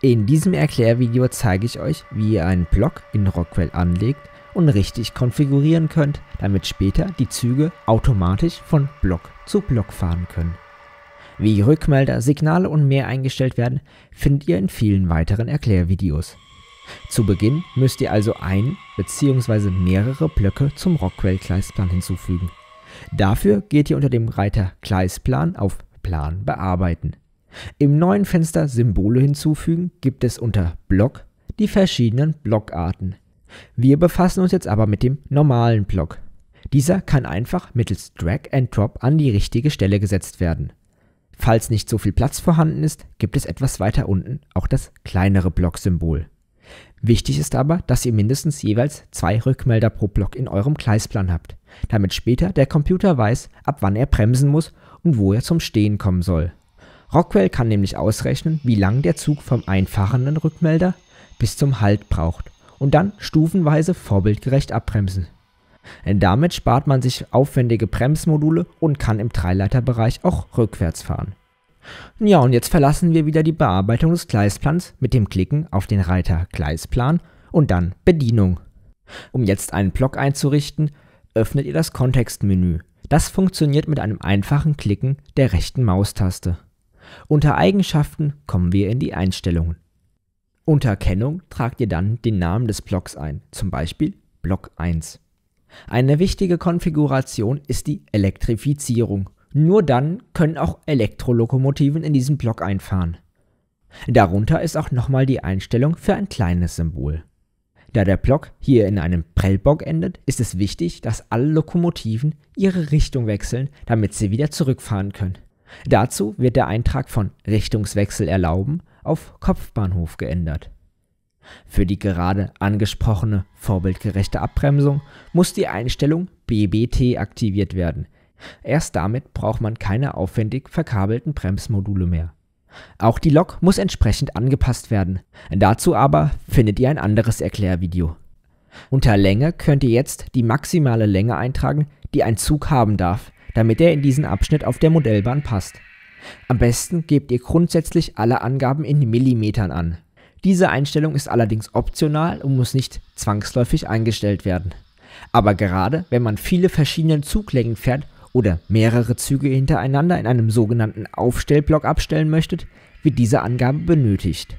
In diesem Erklärvideo zeige ich euch, wie ihr einen Block in Rockwell anlegt und richtig konfigurieren könnt, damit später die Züge automatisch von Block zu Block fahren können. Wie Rückmelder, Signale und mehr eingestellt werden, findet ihr in vielen weiteren Erklärvideos. Zu Beginn müsst ihr also ein bzw. mehrere Blöcke zum Rockwell-Gleisplan hinzufügen. Dafür geht ihr unter dem Reiter Gleisplan auf Plan bearbeiten. Im neuen Fenster Symbole hinzufügen gibt es unter Block die verschiedenen Blockarten. Wir befassen uns jetzt aber mit dem normalen Block. Dieser kann einfach mittels Drag and Drop an die richtige Stelle gesetzt werden. Falls nicht so viel Platz vorhanden ist, gibt es etwas weiter unten auch das kleinere Blocksymbol. Wichtig ist aber, dass ihr mindestens jeweils zwei Rückmelder pro Block in eurem Gleisplan habt, damit später der Computer weiß, ab wann er bremsen muss und wo er zum Stehen kommen soll. Rockwell kann nämlich ausrechnen, wie lang der Zug vom einfachenden Rückmelder bis zum Halt braucht und dann stufenweise vorbildgerecht abbremsen. Denn damit spart man sich aufwendige Bremsmodule und kann im Dreileiterbereich auch rückwärts fahren. Ja, und jetzt verlassen wir wieder die Bearbeitung des Gleisplans mit dem Klicken auf den Reiter Gleisplan und dann Bedienung. Um jetzt einen Block einzurichten, öffnet ihr das Kontextmenü. Das funktioniert mit einem einfachen Klicken der rechten Maustaste. Unter Eigenschaften kommen wir in die Einstellungen. Unter Kennung tragt ihr dann den Namen des Blocks ein, zum Beispiel Block 1. Eine wichtige Konfiguration ist die Elektrifizierung. Nur dann können auch Elektrolokomotiven in diesen Block einfahren. Darunter ist auch nochmal die Einstellung für ein kleines Symbol. Da der Block hier in einem Prellbock endet, ist es wichtig, dass alle Lokomotiven ihre Richtung wechseln, damit sie wieder zurückfahren können. Dazu wird der Eintrag von Richtungswechsel erlauben auf Kopfbahnhof geändert. Für die gerade angesprochene vorbildgerechte Abbremsung muss die Einstellung BBT aktiviert werden. Erst damit braucht man keine aufwendig verkabelten Bremsmodule mehr. Auch die Lok muss entsprechend angepasst werden. Dazu aber findet ihr ein anderes Erklärvideo. Unter Länge könnt ihr jetzt die maximale Länge eintragen, die ein Zug haben darf, damit er in diesen Abschnitt auf der Modellbahn passt. Am besten gebt ihr grundsätzlich alle Angaben in Millimetern an. Diese Einstellung ist allerdings optional und muss nicht zwangsläufig eingestellt werden. Aber gerade wenn man viele verschiedene Zuglängen fährt oder mehrere Züge hintereinander in einem sogenannten Aufstellblock abstellen möchtet, wird diese Angabe benötigt.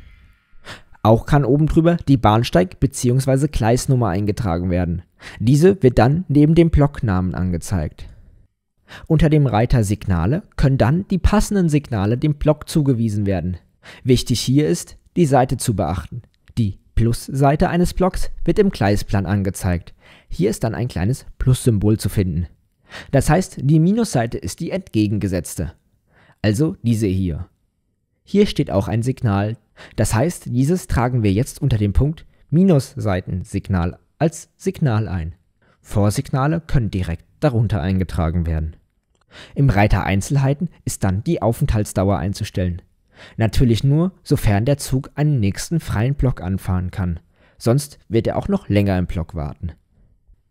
Auch kann oben drüber die Bahnsteig- bzw. Gleisnummer eingetragen werden. Diese wird dann neben dem Blocknamen angezeigt. Unter dem Reiter Signale können dann die passenden Signale dem Block zugewiesen werden. Wichtig hier ist, die Seite zu beachten. Die Plusseite eines Blocks wird im Gleisplan angezeigt. Hier ist dann ein kleines Plus-Symbol zu finden. Das heißt, die Minusseite ist die entgegengesetzte. Also diese hier. Hier steht auch ein Signal. Das heißt, dieses tragen wir jetzt unter dem Punkt Minusseitensignal als Signal ein. Vorsignale können direkt darunter eingetragen werden. Im Reiter Einzelheiten ist dann die Aufenthaltsdauer einzustellen. Natürlich nur, sofern der Zug einen nächsten freien Block anfahren kann. Sonst wird er auch noch länger im Block warten.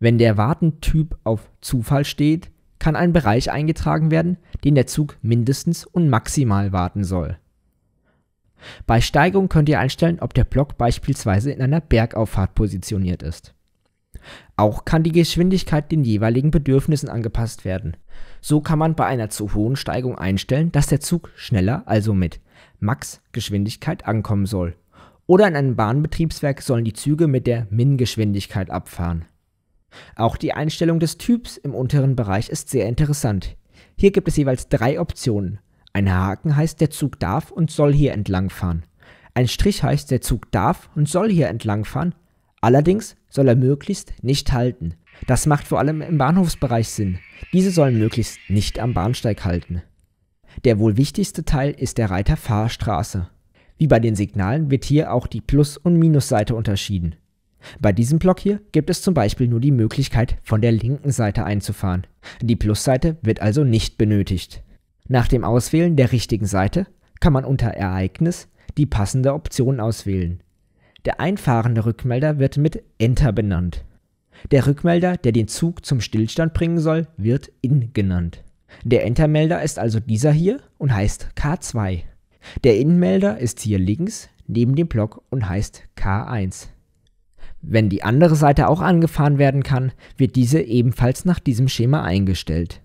Wenn der Wartentyp auf Zufall steht, kann ein Bereich eingetragen werden, den der Zug mindestens und maximal warten soll. Bei Steigung könnt ihr einstellen, ob der Block beispielsweise in einer Bergauffahrt positioniert ist. Auch kann die Geschwindigkeit den jeweiligen Bedürfnissen angepasst werden. So kann man bei einer zu hohen Steigung einstellen, dass der Zug schneller, also mit Max-Geschwindigkeit ankommen soll. Oder in einem Bahnbetriebswerk sollen die Züge mit der Min-Geschwindigkeit abfahren. Auch die Einstellung des Typs im unteren Bereich ist sehr interessant. Hier gibt es jeweils drei Optionen. Ein Haken heißt, der Zug darf und soll hier entlangfahren. Ein Strich heißt, der Zug darf und soll hier entlangfahren Allerdings soll er möglichst nicht halten. Das macht vor allem im Bahnhofsbereich Sinn. Diese sollen möglichst nicht am Bahnsteig halten. Der wohl wichtigste Teil ist der Reiter Fahrstraße. Wie bei den Signalen wird hier auch die Plus- und Minusseite unterschieden. Bei diesem Block hier gibt es zum Beispiel nur die Möglichkeit, von der linken Seite einzufahren. Die Plusseite wird also nicht benötigt. Nach dem Auswählen der richtigen Seite kann man unter Ereignis die passende Option auswählen. Der einfahrende Rückmelder wird mit Enter benannt. Der Rückmelder, der den Zug zum Stillstand bringen soll, wird In genannt. Der Entermelder ist also dieser hier und heißt K2. Der Innenmelder ist hier links neben dem Block und heißt K1. Wenn die andere Seite auch angefahren werden kann, wird diese ebenfalls nach diesem Schema eingestellt.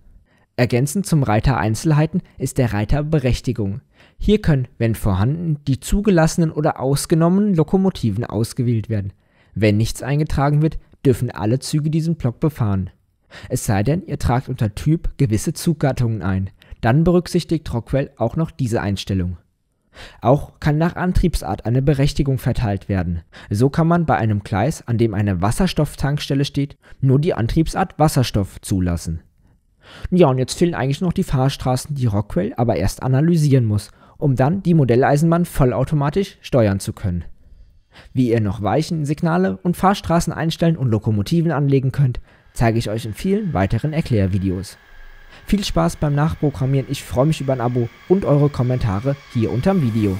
Ergänzend zum Reiter Einzelheiten ist der Reiter Berechtigung. Hier können, wenn vorhanden, die zugelassenen oder ausgenommenen Lokomotiven ausgewählt werden. Wenn nichts eingetragen wird, dürfen alle Züge diesen Block befahren. Es sei denn, ihr tragt unter Typ gewisse Zuggattungen ein. Dann berücksichtigt Rockwell auch noch diese Einstellung. Auch kann nach Antriebsart eine Berechtigung verteilt werden. So kann man bei einem Gleis, an dem eine Wasserstofftankstelle steht, nur die Antriebsart Wasserstoff zulassen. Ja, und jetzt fehlen eigentlich noch die Fahrstraßen, die Rockwell aber erst analysieren muss, um dann die Modelleisenbahn vollautomatisch steuern zu können. Wie ihr noch Weichen, Signale und Fahrstraßen einstellen und Lokomotiven anlegen könnt, zeige ich euch in vielen weiteren Erklärvideos. Viel Spaß beim Nachprogrammieren, ich freue mich über ein Abo und eure Kommentare hier unterm Video.